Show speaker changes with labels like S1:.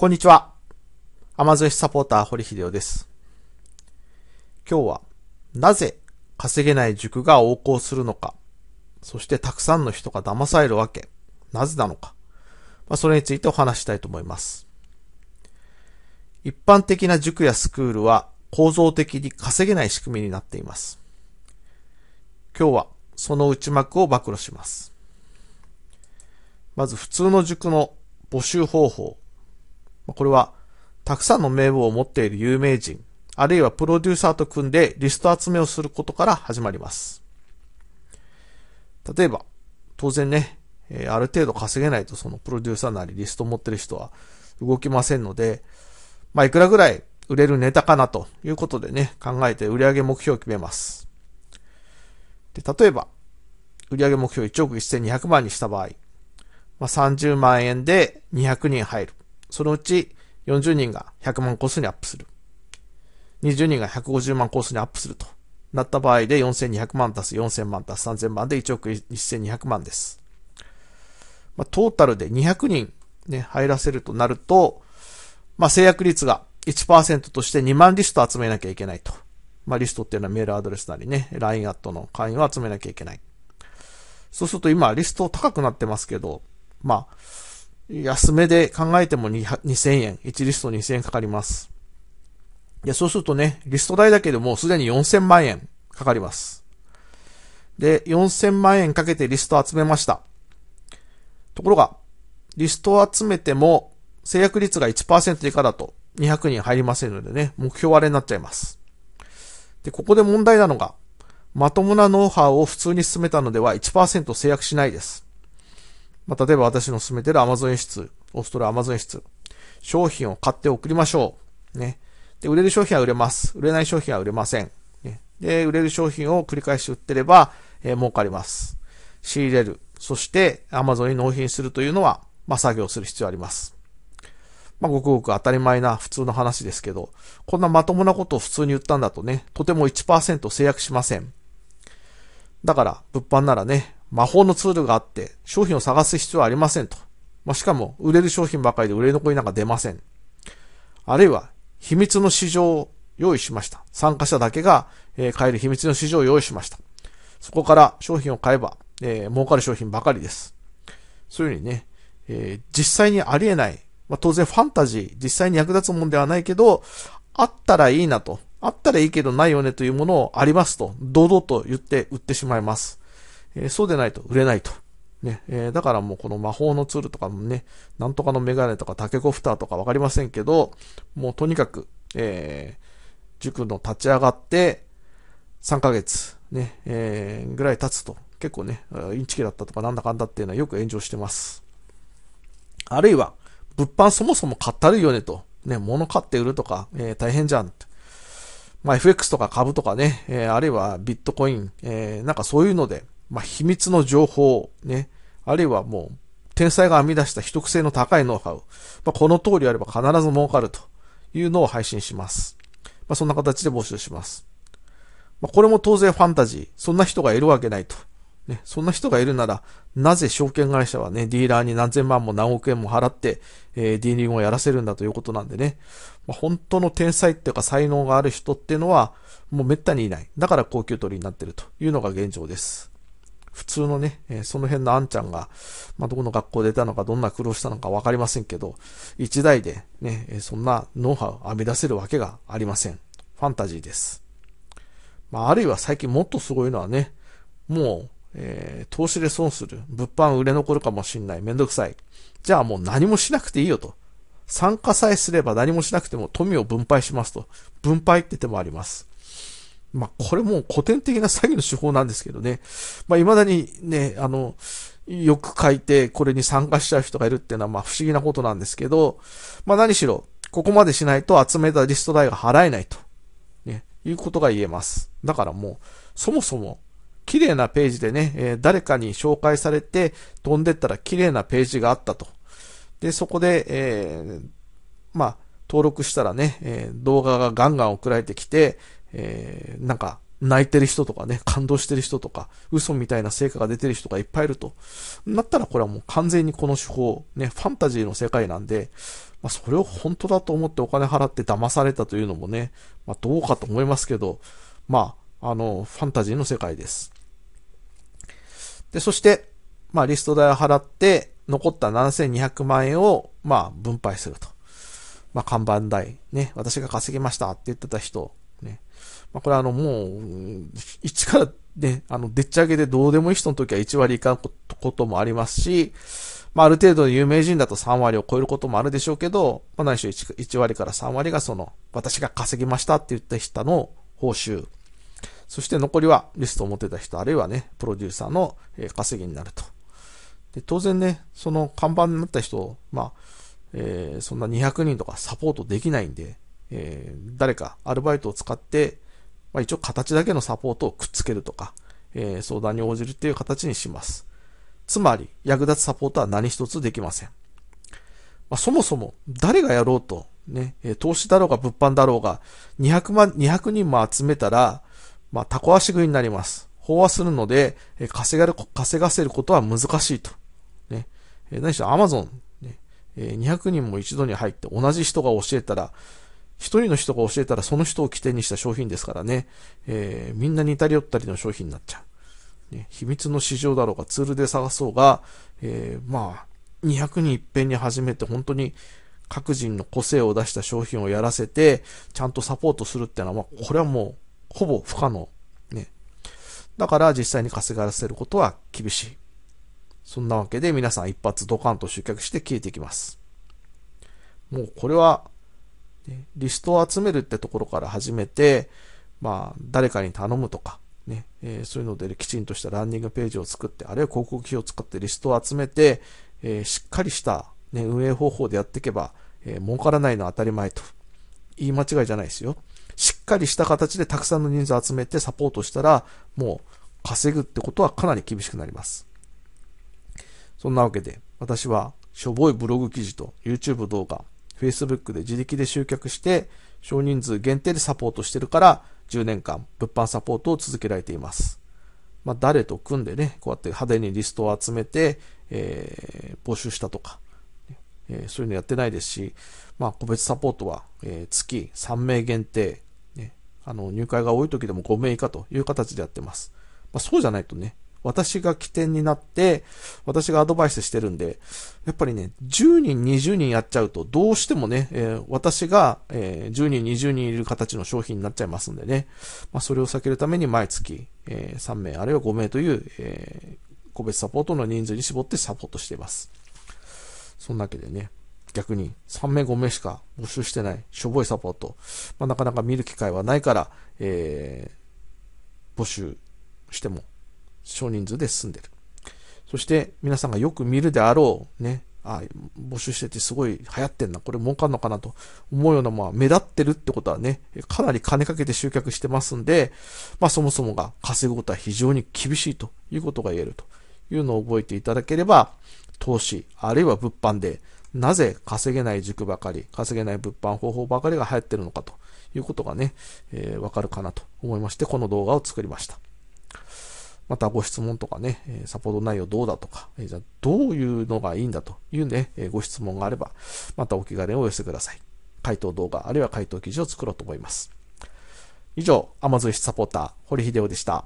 S1: こんにちは。甘ゾンサポーター堀秀夫です。今日は、なぜ稼げない塾が横行するのか、そしてたくさんの人が騙されるわけ、なぜなのか、まあ、それについてお話したいと思います。一般的な塾やスクールは構造的に稼げない仕組みになっています。今日はその内幕を暴露します。まず普通の塾の募集方法これは、たくさんの名簿を持っている有名人、あるいはプロデューサーと組んでリスト集めをすることから始まります。例えば、当然ね、えある程度稼げないとそのプロデューサーなりリストを持ってる人は動きませんので、まあ、いくらぐらい売れるネタかなということでね、考えて売上目標を決めます。で、例えば、売上目標1億1200万にした場合、まあ、30万円で200人入る。そのうち40人が100万コースにアップする。20人が150万コースにアップするとなった場合で4200万足す4000万足す3000万で1億1200万です。まあ、トータルで200人ね、入らせるとなると、まあ、制約率が1%として2万リスト集めなきゃいけないと。まあ、リストっていうのはメールアドレスなりね、LINE アットの会員を集めなきゃいけない。そうすると今、リスト高くなってますけど、まあ、安めで考えても2000円、1リスト2000円かかります。いや、そうするとね、リスト代だけでもすでに4000万円かかります。で、4000万円かけてリスト集めました。ところが、リストを集めても制約率が1%以下だと200人入りませんのでね、目標割れになっちゃいます。で、ここで問題なのが、まともなノウハウを普通に進めたのでは1%制約しないです。まあ、例えば私の勧めてる Amazon 室、オーストラアマゾン室、商品を買って送りましょう。ね。で、売れる商品は売れます。売れない商品は売れません。ね、で、売れる商品を繰り返し売ってれば、えー、儲かります。仕入れる。そして、Amazon に納品するというのは、まあ、作業する必要あります。まあ、ごくごく当たり前な普通の話ですけど、こんなまともなことを普通に言ったんだとね、とても1%制約しません。だから、物販ならね、魔法のツールがあって、商品を探す必要はありませんと。まあ、しかも、売れる商品ばかりで売れ残りなんか出ません。あるいは、秘密の市場を用意しました。参加者だけが、えー、買える秘密の市場を用意しました。そこから商品を買えば、えー、儲かる商品ばかりです。そういうふうにね、えー、実際にありえない、まあ、当然ファンタジー、実際に役立つもんではないけど、あったらいいなと、あったらいいけどないよねというものをありますと、堂々と言って売ってしまいます。えー、そうでないと売れないと。ね、えー、だからもうこの魔法のツールとかもね、なんとかのメガネとかタケコプターとかわかりませんけど、もうとにかく、えー、塾の立ち上がって3ヶ月ね、えー、ぐらい経つと、結構ね、インチキだったとかなんだかんだっていうのはよく炎上してます。あるいは、物販そもそも買ったるよねと。ね、物買って売るとか、えー、大変じゃん。まあ、FX とか株とかね、えー、あるいはビットコイン、えー、なんかそういうので、まあ、秘密の情報、ね、あるいはもう、天才が編み出した秘匿性の高いノウハウ、まあ、この通りあれば必ず儲かるというのを配信します。まあ、そんな形で募集します。まあ、これも当然ファンタジー。そんな人がいるわけないと。ね、そんな人がいるなら、なぜ証券会社はね、ディーラーに何千万も何億円も払って、えー、ディーリングをやらせるんだということなんでね。まあ、本当の天才っていうか才能がある人っていうのは、もう滅多にいない。だから高級取りになってるというのが現状です。普通のね、えその辺のあんちゃんが、まあ、どこの学校出たのか、どんな苦労したのかわかりませんけど、一台でね、えそんなノウハウを編み出せるわけがありません。ファンタジーです。まあ、あるいは最近もっとすごいのはね、もう、えー、投資で損する。物販売れ残るかもしんない。めんどくさい。じゃあもう何もしなくていいよと。参加さえすれば何もしなくても富を分配しますと。分配って手もあります。まあ、これも古典的な詐欺の手法なんですけどね。まあ、未だにね、あの、よく書いて、これに参加しちゃう人がいるっていうのは、まあ、不思議なことなんですけど、まあ、何しろ、ここまでしないと集めたリスト代が払えないと、ね、いうことが言えます。だからもう、そもそも、綺麗なページでね、えー、誰かに紹介されて、飛んでったら綺麗なページがあったと。で、そこで、えー、まあ、登録したらね、えー、動画がガンガン送られてきて、えー、なんか、泣いてる人とかね、感動してる人とか、嘘みたいな成果が出てる人がいっぱいいると。なったらこれはもう完全にこの手法、ね、ファンタジーの世界なんで、まあそれを本当だと思ってお金払って騙されたというのもね、まあどうかと思いますけど、まあ、あの、ファンタジーの世界です。で、そして、まあリスト代を払って、残った7200万円を、まあ分配すると。まあ看板代、ね、私が稼ぎましたって言ってた人まあ、これあの、もう、1からね、あの、でっち上げでどうでもいい人の時は1割いかんこともありますし、まあ、ある程度有名人だと3割を超えることもあるでしょうけど、まあ、何しろ 1, 1割から3割がその、私が稼ぎましたって言った人の報酬。そして残りはリストを持ってた人、あるいはね、プロデューサーの稼ぎになると。で、当然ね、その看板になった人まあ、えー、そんな200人とかサポートできないんで、えー、誰かアルバイトを使って、まあ、一応形だけのサポートをくっつけるとか、えー、相談に応じるっていう形にします。つまり、役立つサポートは何一つできません。まあ、そもそも、誰がやろうと、ね、投資だろうが物販だろうが、200万、200人も集めたら、まあ、タコ足食いになります。飽和するので、稼がる、稼がせることは難しいと。ね。何しろ Amazon、ね、200人も一度に入って同じ人が教えたら、一人の人が教えたらその人を起点にした商品ですからね、えー、みんな似たり寄ったりの商品になっちゃう。ね、秘密の市場だろうがツールで探そうが、えー、まあ、200人いっぺんに始めて本当に各人の個性を出した商品をやらせて、ちゃんとサポートするってのは、まあ、これはもう、ほぼ不可能。ね。だから実際に稼がせることは厳しい。そんなわけで皆さん一発ドカンと集客して消えていきます。もうこれはね、リストを集めるってところから始めて、まあ、誰かに頼むとか、ね、えー、そういうのできちんとしたランニングページを作って、あるいは広告費を使ってリストを集めて、えー、しっかりした、ね、運営方法でやっていけば、えー、儲からないのは当たり前と。言い間違いじゃないですよ。しっかりした形でたくさんの人数を集めてサポートしたら、もう稼ぐってことはかなり厳しくなります。そんなわけで、私はしょぼいブログ記事と YouTube 動画、Facebook で自力で集客して、少人数限定でサポートしてるから、10年間、物販サポートを続けられています。まあ、誰と組んでね、こうやって派手にリストを集めて、えー、募集したとか、えー、そういうのやってないですし、まあ、個別サポートは、えー、月3名限定、ね、あの、入会が多い時でも5名以下という形でやってます。まあ、そうじゃないとね、私が起点になって、私がアドバイスしてるんで、やっぱりね、10人、20人やっちゃうと、どうしてもね、えー、私が、えー、10人、20人いる形の商品になっちゃいますんでね。まあ、それを避けるために毎月、えー、3名、あるいは5名という、え個別サポートの人数に絞ってサポートしています。そんなわけでね、逆に3名5名しか募集してない、しょぼいサポート。まあ、なかなか見る機会はないから、え募集しても少人数で進んでる。そして皆さんがよく見るであろう、ね、あ募集しててすごい流行ってんな、これ儲かんのかなと思うような、まあ目立ってるってことはね、かなり金かけて集客してますんで、まあそもそもが稼ぐことは非常に厳しいということが言えるというのを覚えていただければ、投資、あるいは物販で、なぜ稼げない塾ばかり、稼げない物販方法ばかりが流行ってるのかということがね、えー、わかるかなと思いまして、この動画を作りました。またご質問とかね、サポート内容どうだとか、じゃあどういうのがいいんだというね、ご質問があれば、またお気軽にお寄せください。回答動画あるいは回答記事を作ろうと思います。以上、アマゾ n サポーター、堀秀夫でした。